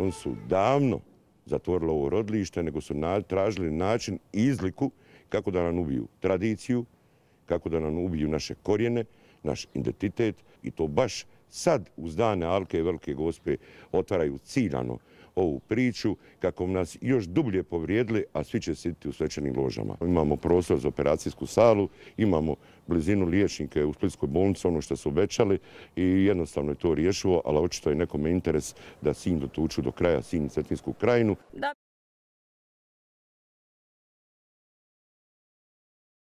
Oni su davno zatvorili ovo rodilište, nego su tražili način i izliku kako da nam ubiju tradiciju, kako da nam ubiju naše korijene, naš identitet i to baš Sad, uz dane Alke i Velike Gospe, otvaraju ciljano ovu priču kako bi nas još dublje povrijedili, a svi će sjediti u svečanim ložama. Imamo prostor za operacijsku salu, imamo blizinu liječnike u Splitskoj bolnici, ono što su obećali i jednostavno je to riješilo, ali očito je nekome interes da Sinj dotuču do kraja, Sinj i Cetinsku krajinu.